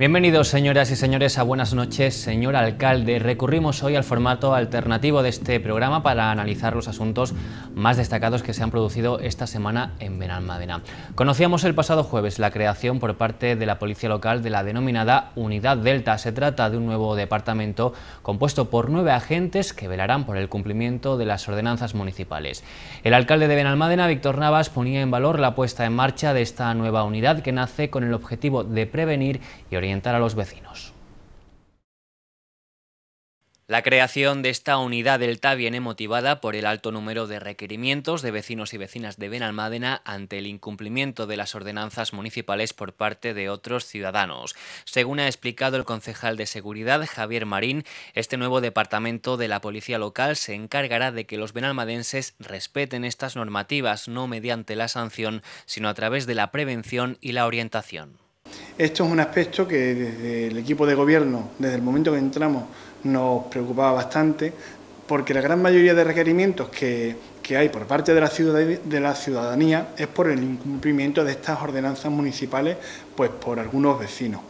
Bienvenidos, señoras y señores, a Buenas noches, señor alcalde. Recurrimos hoy al formato alternativo de este programa para analizar los asuntos más destacados que se han producido esta semana en Benalmádena. Conocíamos el pasado jueves la creación por parte de la policía local de la denominada Unidad Delta. Se trata de un nuevo departamento compuesto por nueve agentes que velarán por el cumplimiento de las ordenanzas municipales. El alcalde de Benalmádena, Víctor Navas, ponía en valor la puesta en marcha de esta nueva unidad que nace con el objetivo de prevenir y orientar a los vecinos. La creación de esta unidad delta viene motivada por el alto número de requerimientos de vecinos y vecinas de Benalmádena ante el incumplimiento de las ordenanzas municipales por parte de otros ciudadanos. Según ha explicado el concejal de Seguridad, Javier Marín, este nuevo departamento de la Policía Local se encargará de que los benalmadenses respeten estas normativas, no mediante la sanción, sino a través de la prevención y la orientación. Esto es un aspecto que desde el equipo de gobierno, desde el momento que entramos, nos preocupaba bastante, porque la gran mayoría de requerimientos que, hay por parte de la, de la ciudadanía es por el incumplimiento de estas ordenanzas municipales pues por algunos vecinos.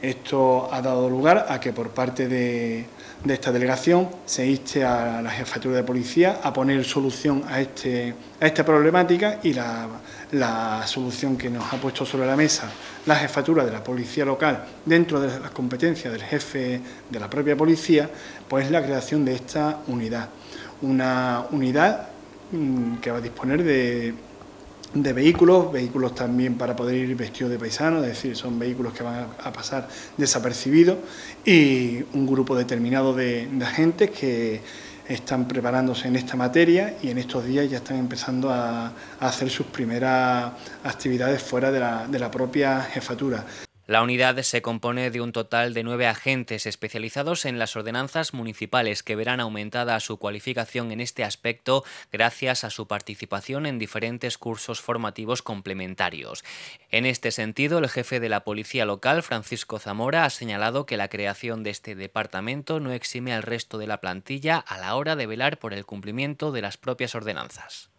Esto ha dado lugar a que por parte de, de esta delegación se inste a la jefatura de policía a poner solución a, este, a esta problemática y la, la solución que nos ha puesto sobre la mesa la jefatura de la policía local dentro de las competencias del jefe de la propia policía, pues la creación de esta unidad. Una unidad mm, que va a disponer de de vehículos, vehículos también para poder ir vestido de paisano, es decir, son vehículos que van a pasar desapercibidos y un grupo determinado de, agentes que están preparándose en esta materia y en estos días ya están empezando a, a hacer sus primeras actividades fuera de la propia jefatura. La unidad se compone de un total de nueve agentes especializados en las ordenanzas municipales que verán aumentada su cualificación en este aspecto gracias a su participación en diferentes cursos formativos complementarios. En este sentido, el jefe de la Policía Local, Francisco Zamora, ha señalado que la creación de este departamento no exime al resto de la plantilla a la hora de velar por el cumplimiento de las propias ordenanzas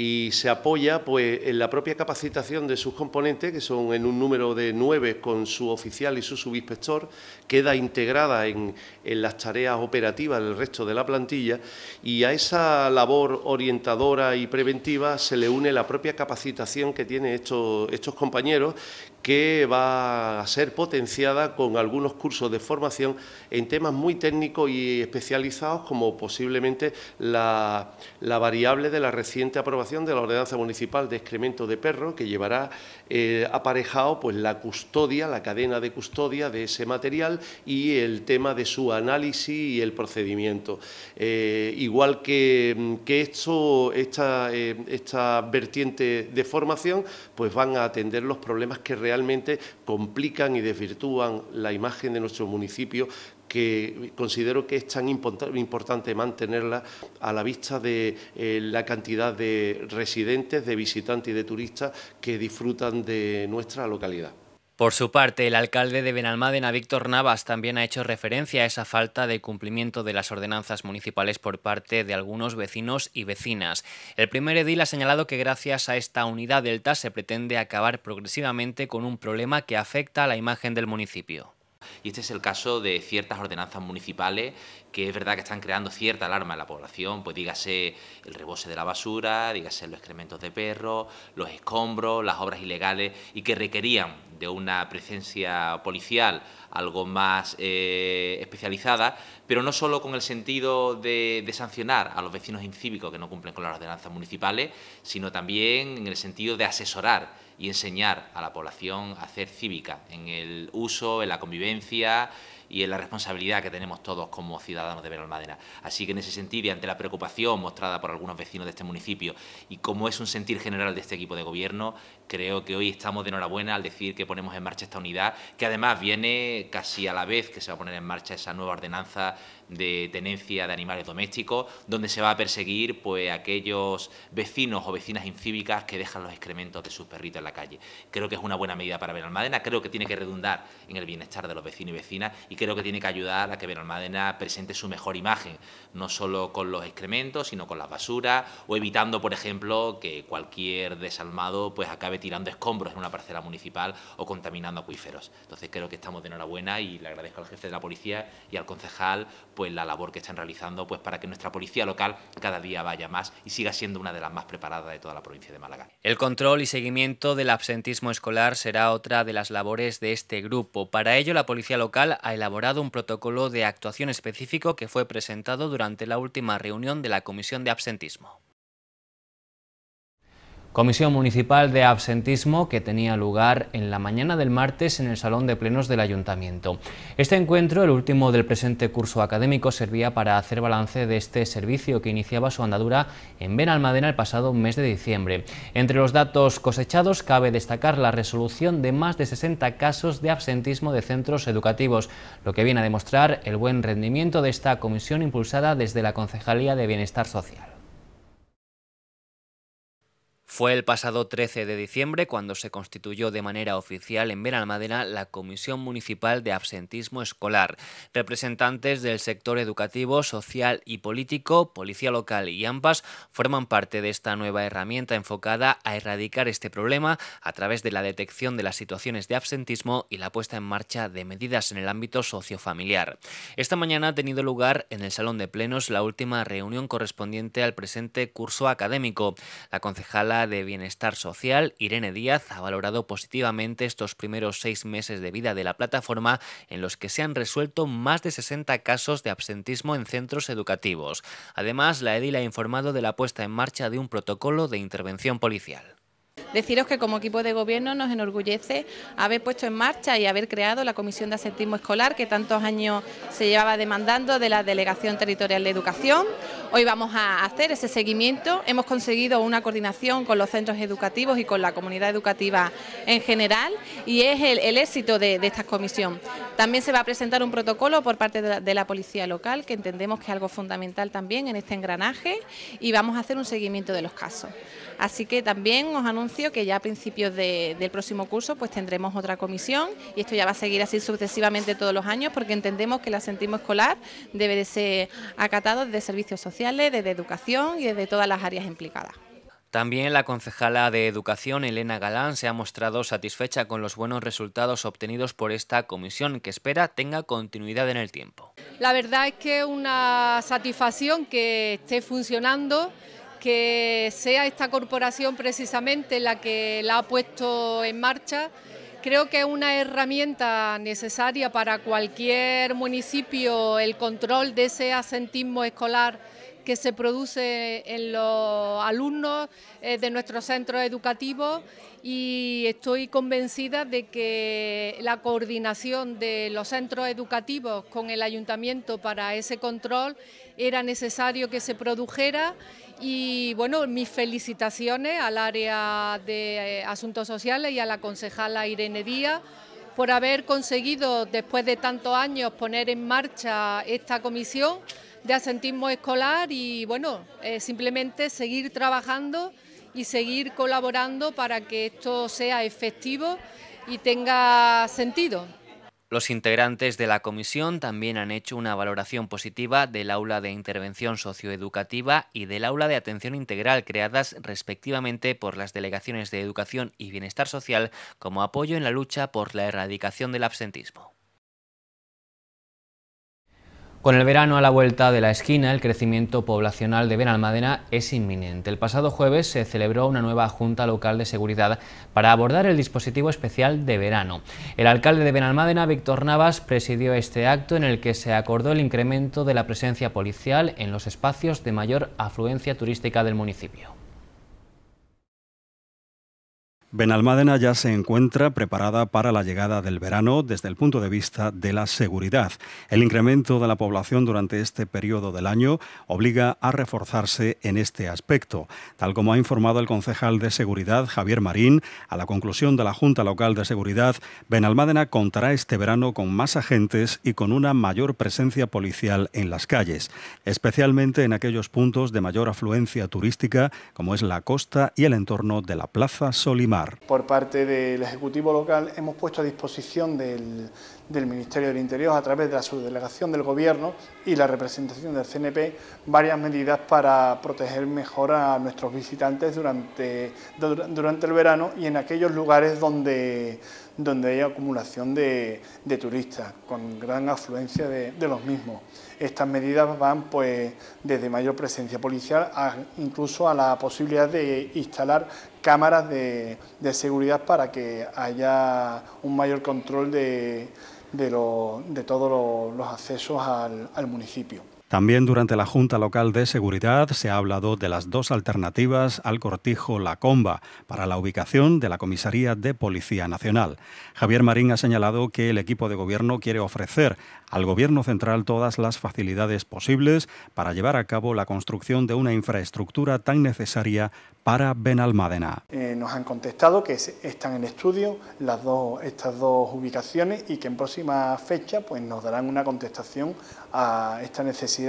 y se apoya pues, en la propia capacitación de sus componentes, que son en un número de nueve con su oficial y su subinspector, queda integrada en, las tareas operativas del resto de la plantilla y a esa labor orientadora y preventiva se le une la propia capacitación que tienen estos, estos compañeros que va a ser potenciada con algunos cursos de formación en temas muy técnicos y especializados, como posiblemente la, variable de la reciente aprobación de la Ordenanza Municipal de Excremento de Perro, que llevará eh, aparejado pues, la custodia, la cadena de custodia de ese material y el tema de su análisis y el procedimiento. Eh, igual que, que esto, esta, eh, esta vertiente de formación, pues van a atender los problemas que realmente complican y desvirtúan la imagen de nuestro municipio que considero que es tan importante mantenerla a la vista de eh, la cantidad de residentes, de visitantes y de turistas que disfrutan de nuestra localidad. Por su parte, el alcalde de Benalmádena, Víctor Navas, también ha hecho referencia a esa falta de cumplimiento de las ordenanzas municipales por parte de algunos vecinos y vecinas. El primer edil ha señalado que gracias a esta unidad delta se pretende acabar progresivamente con un problema que afecta a la imagen del municipio. Y este es el caso de ciertas ordenanzas municipales que es verdad que están creando cierta alarma en la población, pues dígase el rebose de la basura, dígase los excrementos de perros, los escombros, las obras ilegales y que requerían de una presencia policial algo más eh, especializada, pero no solo con el sentido de, sancionar a los vecinos incívicos que no cumplen con las ordenanzas municipales, sino también en el sentido de asesorar y enseñar a la población a hacer cívica en el uso, en la convivencia, y en la responsabilidad que tenemos todos como ciudadanos de Benalmádena. Así que en ese sentido y ante la preocupación mostrada por algunos vecinos de este municipio y como es un sentir general de este equipo de gobierno, creo que hoy estamos de enhorabuena al decir que ponemos en marcha esta unidad, que además viene casi a la vez que se va a poner en marcha esa nueva ordenanza de tenencia de animales domésticos, donde se va a perseguir pues, aquellos vecinos o vecinas incívicas que dejan los excrementos de sus perritos en la calle. Creo que es una buena medida para Benalmadena... creo que tiene que redundar en el bienestar de los vecinos y vecinas y creo que tiene que ayudar a que Benalmádena presente su mejor imagen, no solo con los excrementos, sino con las basuras o evitando, por ejemplo, que cualquier desalmado pues, acabe tirando escombros en una parcela municipal o contaminando acuíferos. Entonces creo que estamos de enhorabuena y le agradezco al jefe de la policía y al concejal. Pues, la labor que están realizando pues para que nuestra policía local cada día vaya más y siga siendo una de las más preparadas de toda la provincia de Málaga. El control y seguimiento del absentismo escolar será otra de las labores de este grupo. Para ello la policía local ha elaborado un protocolo de actuación específico que fue presentado durante la última reunión de la Comisión de Absentismo. Comisión Municipal de Absentismo que tenía lugar en la mañana del martes en el Salón de Plenos del Ayuntamiento. Este encuentro, el último del presente curso académico, servía para hacer balance de este servicio que iniciaba su andadura en Benalmadena el pasado mes de diciembre. Entre los datos cosechados cabe destacar la resolución de más de 60 casos de absentismo de centros educativos, lo que viene a demostrar el buen rendimiento de esta comisión impulsada desde la Concejalía de Bienestar Social. Fue el pasado 13 de diciembre cuando se constituyó de manera oficial en Benalmádena la Comisión Municipal de Absentismo Escolar. Representantes del sector educativo, social y político, Policía Local y AMPAS forman parte de esta nueva herramienta enfocada a erradicar este problema a través de la detección de las situaciones de absentismo y la puesta en marcha de medidas en el ámbito sociofamiliar. Esta mañana ha tenido lugar en el Salón de Plenos la última reunión correspondiente al presente curso académico. La concejala de Bienestar Social, Irene Díaz, ha valorado positivamente estos primeros seis meses de vida de la plataforma en los que se han resuelto más de 60 casos de absentismo en centros educativos. Además, la EDIL ha informado de la puesta en marcha de un protocolo de intervención policial. Deciros que como equipo de gobierno nos enorgullece haber puesto en marcha y haber creado la Comisión de Asentismo Escolar que tantos años se llevaba demandando de la Delegación Territorial de Educación. Hoy vamos a hacer ese seguimiento. Hemos conseguido una coordinación con los centros educativos y con la comunidad educativa en general y es el, éxito de, esta comisión. También se va a presentar un protocolo por parte de la, de la policía local que entendemos que es algo fundamental también en este engranaje y vamos a hacer un seguimiento de los casos. Así que también os anuncio que ya a principios del próximo curso pues tendremos otra comisión y esto ya va a seguir así sucesivamente todos los años porque entendemos que el asentismo escolar debe de ser acatado desde servicios sociales, desde educación y desde todas las áreas implicadas. También la concejala de Educación, Elena Galán, se ha mostrado satisfecha con los buenos resultados obtenidos por esta comisión, que espera tenga continuidad en el tiempo. La verdad es que es una satisfacción que esté funcionando que sea esta corporación precisamente la que la ha puesto en marcha. Creo que es una herramienta necesaria para cualquier municipio el control de ese asentismo escolar que se produce en los alumnos eh, de nuestros centros educativos y estoy convencida de que la coordinación de los centros educativos con el ayuntamiento para ese control era necesario que se produjera y bueno, mis felicitaciones al área de eh, asuntos sociales y a la concejala Irene Díaz por haber conseguido, después de tantos años, poner en marcha esta comisión de asentismo escolar y, bueno, eh, simplemente seguir trabajando y seguir colaborando para que esto sea efectivo y tenga sentido. Los integrantes de la comisión también han hecho una valoración positiva del aula de intervención socioeducativa y del aula de atención integral creadas respectivamente por las delegaciones de educación y bienestar social como apoyo en la lucha por la erradicación del absentismo. Con el verano a la vuelta de la esquina, el crecimiento poblacional de Benalmádena es inminente. El pasado jueves se celebró una nueva Junta Local de Seguridad para abordar el dispositivo especial de verano. El alcalde de Benalmádena, Víctor Navas, presidió este acto en el que se acordó el incremento de la presencia policial en los espacios de mayor afluencia turística del municipio. Benalmádena ya se encuentra preparada para la llegada del verano desde el punto de vista de la seguridad. El incremento de la población durante este periodo del año obliga a reforzarse en este aspecto, tal como ha informado el concejal de Seguridad Javier Marín a la conclusión de la Junta Local de Seguridad. Benalmádena contará este verano con más agentes y con una mayor presencia policial en las calles, especialmente en aquellos puntos de mayor afluencia turística como es la costa y el entorno de la Plaza Solimán. Por parte del Ejecutivo local hemos puesto a disposición del, Ministerio del Interior a través de la subdelegación del Gobierno y la representación del CNP varias medidas para proteger mejor a nuestros visitantes durante, el verano y en aquellos lugares donde, hay acumulación de, turistas con gran afluencia de los mismos. Estas medidas van pues desde mayor presencia policial incluso a la posibilidad de instalar cámaras de, seguridad para que haya un mayor control de, todos los, accesos al municipio. También durante la Junta Local de Seguridad se ha hablado de las dos alternativas al cortijo La Comba para la ubicación de la Comisaría de Policía Nacional. Javier Marín ha señalado que el equipo de gobierno quiere ofrecer al Gobierno Central todas las facilidades posibles para llevar a cabo la construcción de una infraestructura tan necesaria para Benalmádena. Eh, nos han contestado que están en estudio las dos, estas dos ubicaciones y que en próxima fecha pues, nos darán una contestación a esta necesidad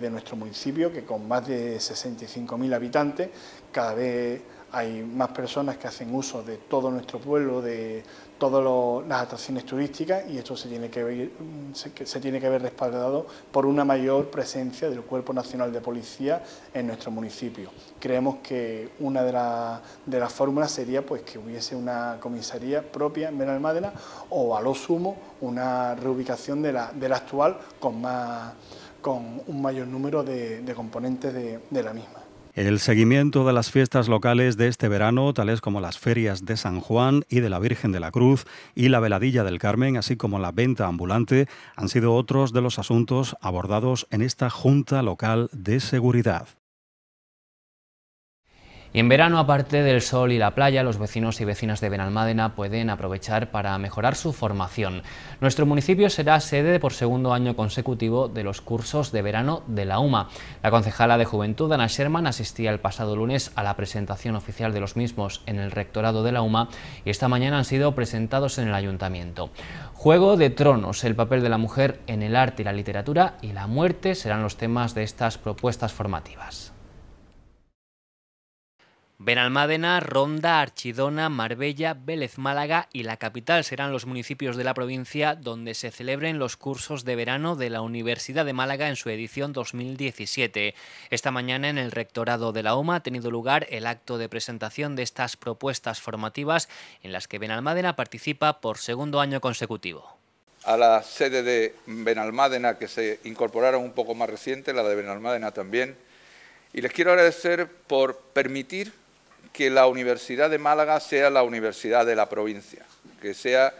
de nuestro municipio, que con más de 65.000 habitantes, cada vez hay más personas que hacen uso de todo nuestro pueblo, de todas las atracciones turísticas y esto se tiene que ver, mm, se, tiene que ver respaldado por una mayor presencia del Cuerpo Nacional de Policía en nuestro municipio. Creemos que una de, las fórmulas sería pues que hubiese una comisaría propia en Benalmádena o a lo sumo una reubicación de la, de actual con, más, con un mayor número de, componentes de la misma. El seguimiento de las fiestas locales de este verano, tales como las ferias de San Juan y de la Virgen de la Cruz y la Veladilla del Carmen, así como la venta ambulante, han sido otros de los asuntos abordados en esta Junta Local de Seguridad en verano, aparte del sol y la playa, los vecinos y vecinas de Benalmádena pueden aprovechar para mejorar su formación. Nuestro municipio será sede por segundo año consecutivo de los cursos de verano de la UMA. La concejala de Juventud, Ana Sherman, asistía el pasado lunes a la presentación oficial de los mismos en el rectorado de la UMA y esta mañana han sido presentados en el ayuntamiento. Juego de Tronos, el papel de la mujer en el arte y la literatura y la muerte serán los temas de estas propuestas formativas. Benalmádena, Ronda, Archidona, Marbella, Vélez Málaga y la capital serán los municipios de la provincia donde se celebren los cursos de verano de la Universidad de Málaga en su edición 2017. Esta mañana en el rectorado de la OMA ha tenido lugar el acto de presentación de estas propuestas formativas en las que Benalmádena participa por segundo año consecutivo. A la sede de Benalmádena que se incorporaron un poco más reciente, la de Benalmádena también, y les quiero agradecer por permitir que la Universidad de Málaga sea la universidad de la provincia, que sea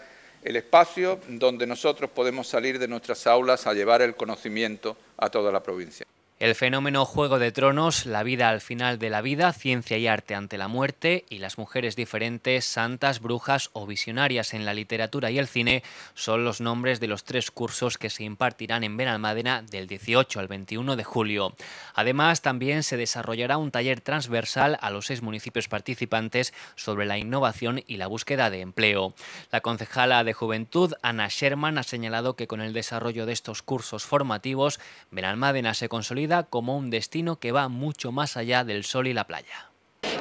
el espacio donde nosotros podemos salir de nuestras aulas a llevar el conocimiento a toda la provincia. El fenómeno Juego de Tronos, la vida al final de la vida, ciencia y arte ante la muerte y las mujeres diferentes, santas, brujas o visionarias en la literatura y el cine son los nombres de los tres cursos que se impartirán en Benalmádena del 18 al 21 de julio. Además, también se desarrollará un taller transversal a los seis municipios participantes sobre la innovación y la búsqueda de empleo. La concejala de Juventud, Ana Sherman, ha señalado que con el desarrollo de estos cursos formativos, Benalmádena se consolida como un destino que va mucho más allá del sol y la playa.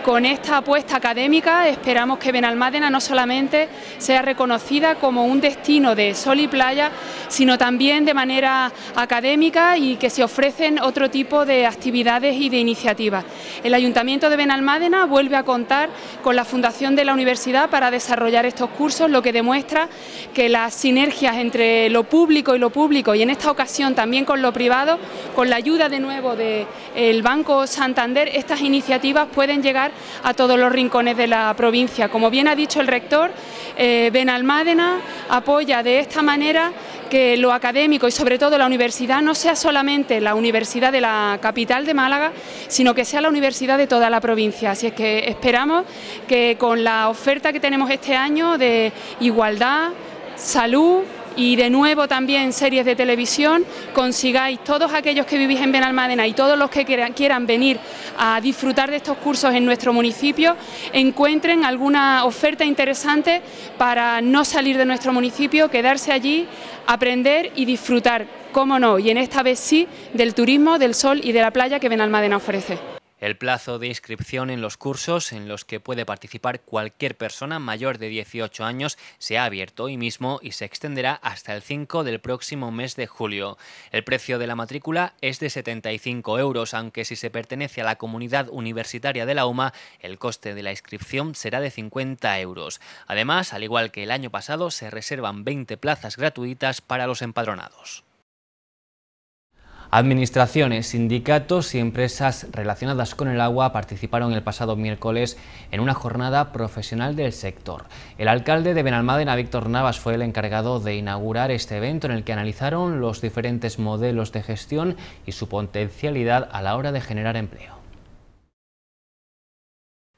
Con esta apuesta académica esperamos que Benalmádena no solamente sea reconocida como un destino de sol y playa, sino también de manera académica y que se ofrecen otro tipo de actividades y de iniciativas. El Ayuntamiento de Benalmádena vuelve a contar con la Fundación de la Universidad para desarrollar estos cursos, lo que demuestra que las sinergias entre lo público y lo público, y en esta ocasión también con lo privado, con la ayuda de nuevo del Banco Santander, estas iniciativas pueden llegar a todos los rincones de la provincia. Como bien ha dicho el rector, eh, Benalmádena apoya de esta manera que lo académico y sobre todo la universidad no sea solamente la universidad de la capital de Málaga, sino que sea la universidad de toda la provincia. Así es que esperamos que con la oferta que tenemos este año de igualdad, salud, y de nuevo también series de televisión, consigáis todos aquellos que vivís en Benalmádena y todos los que quieran, venir a disfrutar de estos cursos en nuestro municipio, encuentren alguna oferta interesante para no salir de nuestro municipio, quedarse allí, aprender y disfrutar, cómo no, y en esta vez sí, del turismo, del sol y de la playa que Benalmádena ofrece. El plazo de inscripción en los cursos en los que puede participar cualquier persona mayor de 18 años se ha abierto hoy mismo y se extenderá hasta el 5 del próximo mes de julio. El precio de la matrícula es de 75 euros, aunque si se pertenece a la comunidad universitaria de la UMA, el coste de la inscripción será de 50 euros. Además, al igual que el año pasado, se reservan 20 plazas gratuitas para los empadronados. Administraciones, sindicatos y empresas relacionadas con el agua participaron el pasado miércoles en una jornada profesional del sector. El alcalde de Benalmádena, Víctor Navas, fue el encargado de inaugurar este evento en el que analizaron los diferentes modelos de gestión y su potencialidad a la hora de generar empleo.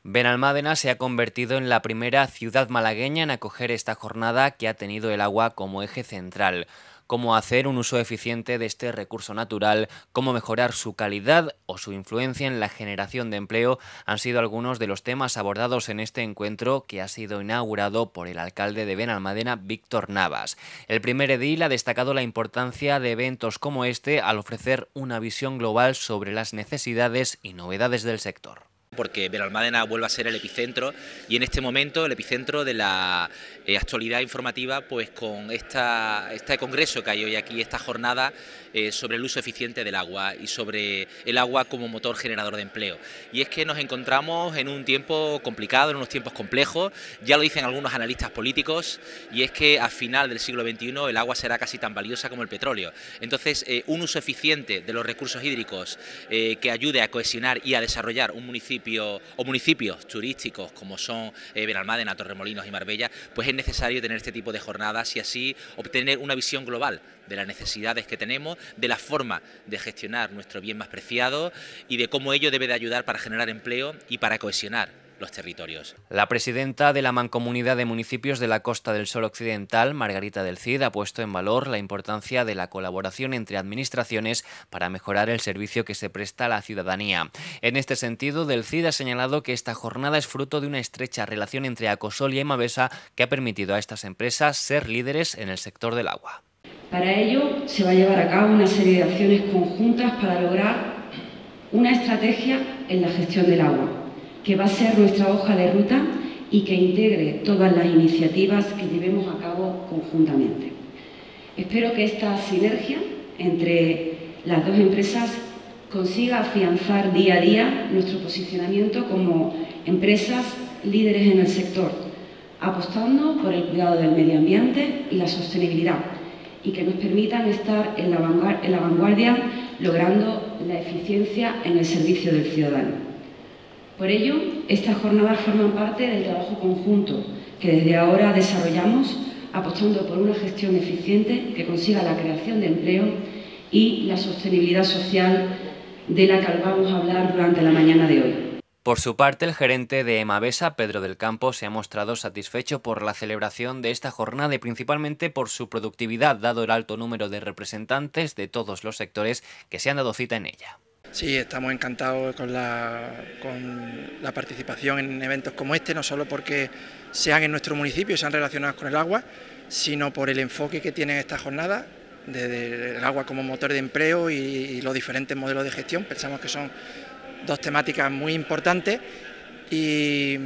Benalmádena se ha convertido en la primera ciudad malagueña en acoger esta jornada que ha tenido el agua como eje central cómo hacer un uso eficiente de este recurso natural, cómo mejorar su calidad o su influencia en la generación de empleo, han sido algunos de los temas abordados en este encuentro que ha sido inaugurado por el alcalde de Benalmadena, Víctor Navas. El primer edil ha destacado la importancia de eventos como este al ofrecer una visión global sobre las necesidades y novedades del sector. Porque Benalmádena vuelve a ser el epicentro y en este momento el epicentro de la eh, actualidad informativa, pues con esta, este congreso que hay hoy aquí, esta jornada eh, sobre el uso eficiente del agua y sobre el agua como motor generador de empleo. Y es que nos encontramos en un tiempo complicado, en unos tiempos complejos, ya lo dicen algunos analistas políticos, y es que al final del siglo XXI el agua será casi tan valiosa como el petróleo. Entonces, eh, un uso eficiente de los recursos hídricos que ayude a cohesionar y a desarrollar un municipio o municipios turísticos como son eh, Benalmádena, Torremolinos y Marbella, pues es necesario tener este tipo de jornadas y así obtener una visión global de las necesidades que tenemos, de la forma de gestionar nuestro bien más preciado y de cómo ello debe de ayudar para generar empleo y para cohesionar los territorios. La presidenta de la Mancomunidad de Municipios de la Costa del Sol Occidental, Margarita del Cid, ha puesto en valor la importancia de la colaboración entre administraciones para mejorar el servicio que se presta a la ciudadanía. En este sentido, del Cid ha señalado que esta jornada es fruto de una estrecha relación entre Acosol y Mavesa que ha permitido a estas empresas ser líderes en el sector del agua. Para ello se va a llevar a cabo una serie de acciones conjuntas para lograr una estrategia en la gestión del agua, que va a ser nuestra hoja de ruta y que integre todas las iniciativas que llevemos a cabo conjuntamente. Espero que esta sinergia entre las dos empresas consiga afianzar día a día nuestro posicionamiento como empresas líderes en el sector, apostando por el cuidado del medio ambiente y la sostenibilidad, y que nos permitan estar en la vanguardia logrando la eficiencia en el servicio del ciudadano. Por ello, estas jornadas forman parte del trabajo conjunto que desde ahora desarrollamos apostando por una gestión eficiente que consiga la creación de empleo y la sostenibilidad social de la que vamos a hablar durante la mañana de hoy. Por su parte, el gerente de Emavesa, Pedro del Campo, se ha mostrado satisfecho por la celebración de esta jornada y principalmente por su productividad, dado el alto número de representantes de todos los sectores que se han dado cita en ella. Sí, estamos encantados con la, con la participación en eventos como este, no solo porque sean en nuestro municipio y sean relacionados con el agua, sino por el enfoque que tienen estas jornadas, desde el agua como motor de empleo y, los diferentes modelos de gestión. Pensamos que son dos temáticas muy importantes y,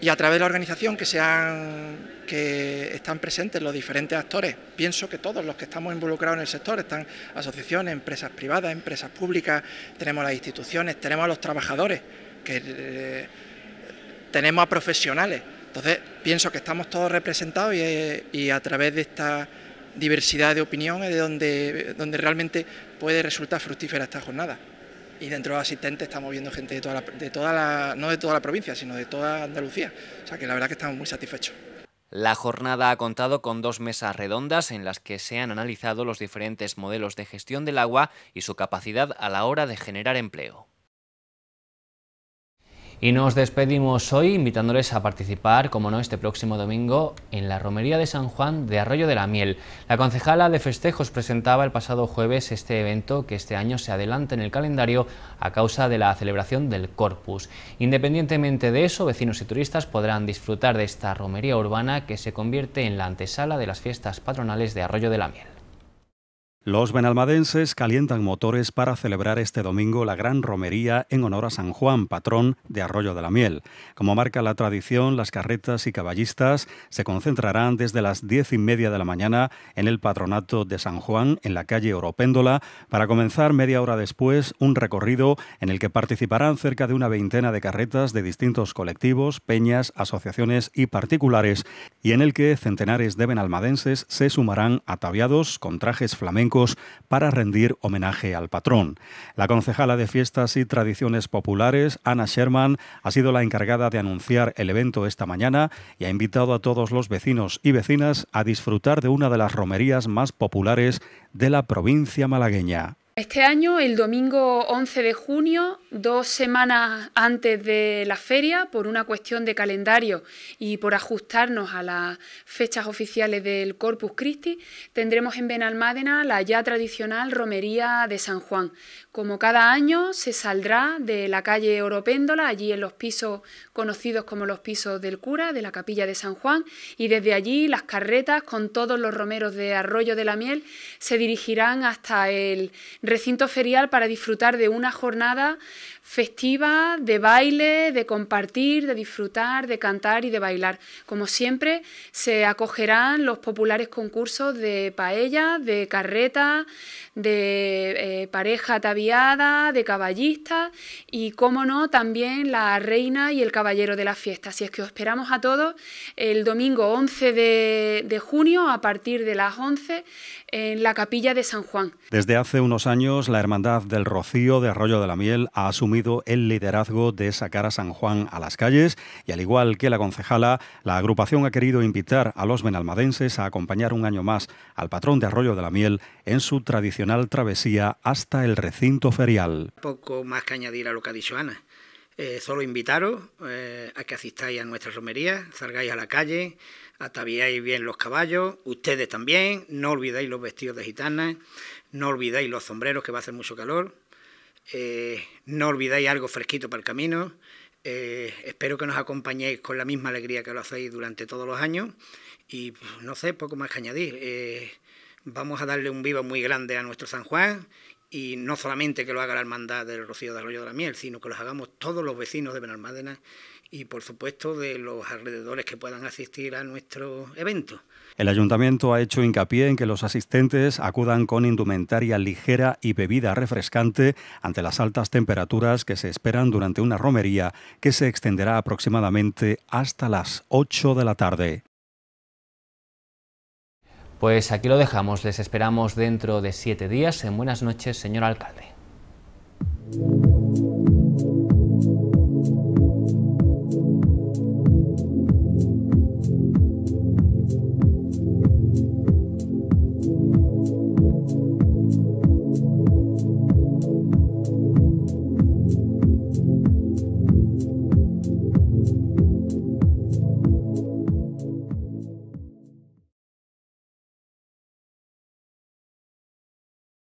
y a través de la organización que se han que están presentes los diferentes actores. Pienso que todos los que estamos involucrados en el sector, están asociaciones, empresas privadas, empresas públicas, tenemos las instituciones, tenemos a los trabajadores, que eh, tenemos a profesionales. Entonces, pienso que estamos todos representados y, eh, a través de esta diversidad de opiniones de donde, donde realmente puede resultar fructífera esta jornada. Y dentro de los asistentes estamos viendo gente de toda, de toda la, no de toda la provincia, sino de toda Andalucía. O sea que la verdad que estamos muy satisfechos. La jornada ha contado con dos mesas redondas en las que se han analizado los diferentes modelos de gestión del agua y su capacidad a la hora de generar empleo. Y nos despedimos hoy invitándoles a participar, como no, este próximo domingo en la Romería de San Juan de Arroyo de la Miel. La concejala de festejos presentaba el pasado jueves este evento que este año se adelanta en el calendario a causa de la celebración del Corpus. Independientemente de eso, vecinos y turistas podrán disfrutar de esta romería urbana que se convierte en la antesala de las fiestas patronales de Arroyo de la Miel. Los benalmadenses calientan motores para celebrar este domingo la gran romería en honor a San Juan, patrón de Arroyo de la Miel. Como marca la tradición, las carretas y caballistas se concentrarán desde las diez y media de la mañana en el patronato de San Juan, en la calle Oropéndola, para comenzar media hora después un recorrido en el que participarán cerca de una veintena de carretas de distintos colectivos, peñas, asociaciones y particulares, y en el que centenares de benalmadenses se sumarán ataviados con trajes flamencos para rendir homenaje al patrón. La concejala de Fiestas y Tradiciones Populares, Ana Sherman, ha sido la encargada de anunciar el evento esta mañana y ha invitado a todos los vecinos y vecinas a disfrutar de una de las romerías más populares de la provincia malagueña. Este año, el domingo 11 de junio, dos semanas antes de la feria, por una cuestión de calendario y por ajustarnos a las fechas oficiales del Corpus Christi, tendremos en Benalmádena la ya tradicional romería de San Juan. Como cada año, se saldrá de la calle Oropéndola, allí en los pisos conocidos como los pisos del cura, de la capilla de San Juan, y desde allí las carretas con todos los romeros de Arroyo de la Miel se dirigirán hasta el recinto ferial para disfrutar de una jornada festiva, de baile, de compartir, de disfrutar, de cantar y de bailar. Como siempre, se acogerán los populares concursos de paella, de carreta, de eh, pareja ataviada, de caballista y, como no, también la reina y el caballero de la fiesta. Así es que os esperamos a todos el domingo 11 de, de junio a partir de las 11 en la capilla de San Juan. Desde hace unos años, la Hermandad del Rocío de Arroyo de la Miel ha asumido el liderazgo de sacar a San Juan a las calles y al igual que la concejala, la agrupación ha querido invitar a los benalmadenses a acompañar un año más al patrón de Arroyo de la Miel en su tradicional travesía hasta el recinto ferial. Poco más que añadir a lo que ha dicho Ana. Eh, solo invitaros eh, a que asistáis a nuestra romería, salgáis a la calle, ataviáis ah, bien los caballos, ustedes también, no olvidáis los vestidos de gitanas, no olvidáis los sombreros que va a hacer mucho calor, eh, no olvidáis algo fresquito para el camino. Eh, espero que nos acompañéis con la misma alegría que lo hacéis durante todos los años y pues, no sé, poco más que añadir. Eh, vamos a darle un viva muy grande a nuestro San Juan y no solamente que lo haga la hermandad del Rocío de Arroyo de la Miel, sino que lo hagamos todos los vecinos de Benalmádena y por supuesto de los alrededores que puedan asistir a nuestro evento. El ayuntamiento ha hecho hincapié en que los asistentes acudan con indumentaria ligera y bebida refrescante ante las altas temperaturas que se esperan durante una romería que se extenderá aproximadamente hasta las 8 de la tarde. Pues aquí lo dejamos, les esperamos dentro de siete días. En buenas noches, señor alcalde.